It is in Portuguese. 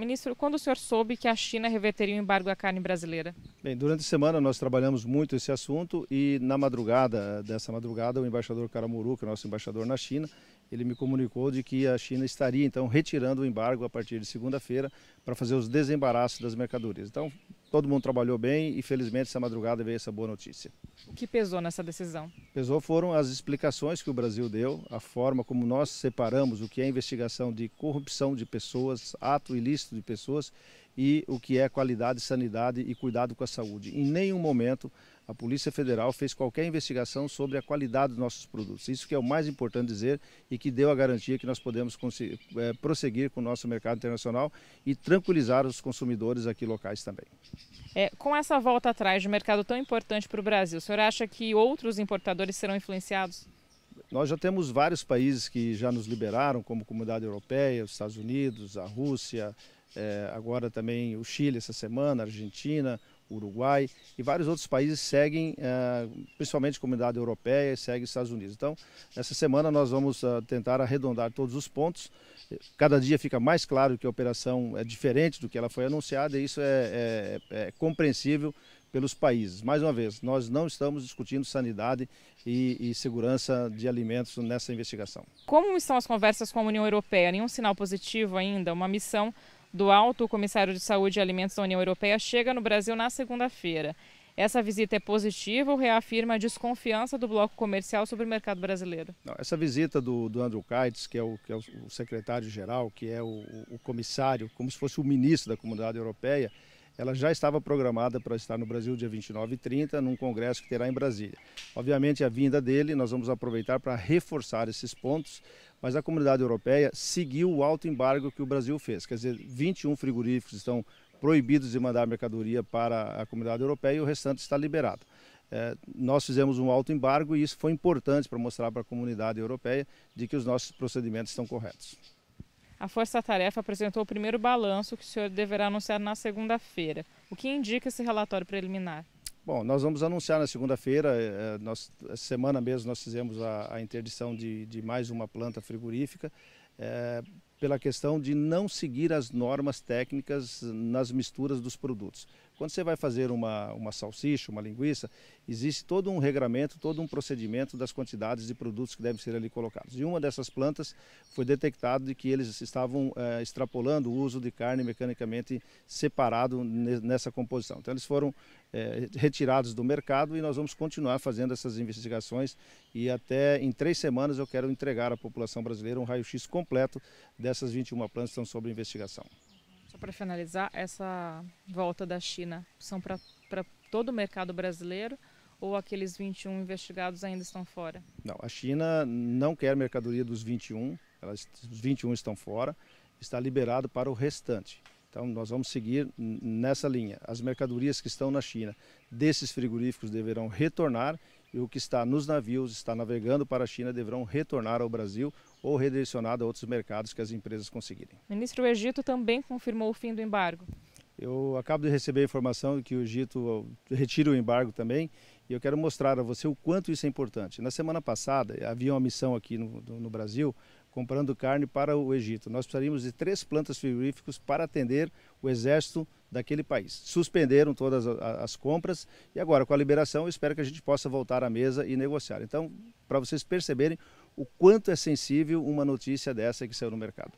Ministro, quando o senhor soube que a China reverteria o embargo à carne brasileira? Bem, durante a semana nós trabalhamos muito esse assunto e na madrugada, dessa madrugada, o embaixador Karamuru, que é o nosso embaixador na China, ele me comunicou de que a China estaria então retirando o embargo a partir de segunda-feira para fazer os desembaraços das mercadorias. Então, todo mundo trabalhou bem e felizmente essa madrugada veio essa boa notícia. O que pesou nessa decisão? Pesou foram as explicações que o Brasil deu, a forma como nós separamos o que é investigação de corrupção de pessoas, ato ilícito de pessoas e o que é qualidade, sanidade e cuidado com a saúde. Em nenhum momento a Polícia Federal fez qualquer investigação sobre a qualidade dos nossos produtos. Isso que é o mais importante dizer e que deu a garantia que nós podemos é, prosseguir com o nosso mercado internacional e tranquilizar os consumidores aqui locais também. É, com essa volta atrás de um mercado tão importante para o Brasil, o senhor acha que outros importadores serão influenciados? Nós já temos vários países que já nos liberaram, como a Comunidade Europeia, os Estados Unidos, a Rússia, é, agora também o Chile essa semana, Argentina, Uruguai e vários outros países seguem, é, principalmente a comunidade europeia, segue os Estados Unidos. Então, essa semana nós vamos ah, tentar arredondar todos os pontos. Cada dia fica mais claro que a operação é diferente do que ela foi anunciada e isso é, é, é, é compreensível pelos países. Mais uma vez, nós não estamos discutindo sanidade e, e segurança de alimentos nessa investigação. Como estão as conversas com a União Europeia? Nenhum sinal positivo ainda? Uma missão do Alto Comissário de Saúde e Alimentos da União Europeia chega no Brasil na segunda-feira. Essa visita é positiva ou reafirma a desconfiança do bloco comercial sobre o mercado brasileiro? Não, essa visita do, do Andrew Kites, que é o, é o secretário-geral, que é o, o comissário, como se fosse o ministro da Comunidade Europeia, ela já estava programada para estar no Brasil dia 29 e 30, num congresso que terá em Brasília. Obviamente, a vinda dele nós vamos aproveitar para reforçar esses pontos, mas a comunidade europeia seguiu o alto embargo que o Brasil fez. Quer dizer, 21 frigoríficos estão proibidos de mandar mercadoria para a comunidade europeia e o restante está liberado. É, nós fizemos um alto embargo e isso foi importante para mostrar para a comunidade europeia de que os nossos procedimentos estão corretos. A Força Tarefa apresentou o primeiro balanço que o senhor deverá anunciar na segunda-feira. O que indica esse relatório preliminar? Bom, nós vamos anunciar na segunda-feira. Eh, eh, nós, essa semana mesmo nós fizemos a, a interdição de, de, mais uma planta frigorífica é, pela questão de não seguir as normas técnicas nas misturas dos produtos. Quando você vai fazer uma, uma salsicha, uma linguiça, existe todo um regramento, todo um procedimento das quantidades de produtos que devem ser ali colocados. E uma dessas plantas foi detectado de que eles estavam é, extrapolando o uso de carne mecanicamente separado nessa composição. Então eles foram é, retirados do mercado e nós vamos continuar fazendo essas investigações e até em três semanas eu quero entregar à população brasileira um raio-x completo dessas 21 plantas que estão sob investigação para finalizar, essa volta da China são para todo o mercado brasileiro ou aqueles 21 investigados ainda estão fora? Não, a China não quer mercadoria dos 21, elas, os 21 estão fora, está liberado para o restante. Então nós vamos seguir nessa linha. As mercadorias que estão na China desses frigoríficos deverão retornar e o que está nos navios, está navegando para a China, deverão retornar ao Brasil ou redirecionado a outros mercados que as empresas conseguirem. Ministro, o Egito também confirmou o fim do embargo. Eu acabo de receber a informação de que o Egito retira o embargo também e eu quero mostrar a você o quanto isso é importante. Na semana passada havia uma missão aqui no, no Brasil comprando carne para o Egito. Nós precisaríamos de três plantas frigoríficas para atender o exército daquele país. Suspenderam todas as compras e agora, com a liberação, eu espero que a gente possa voltar à mesa e negociar. Então, para vocês perceberem o quanto é sensível uma notícia dessa que saiu no mercado.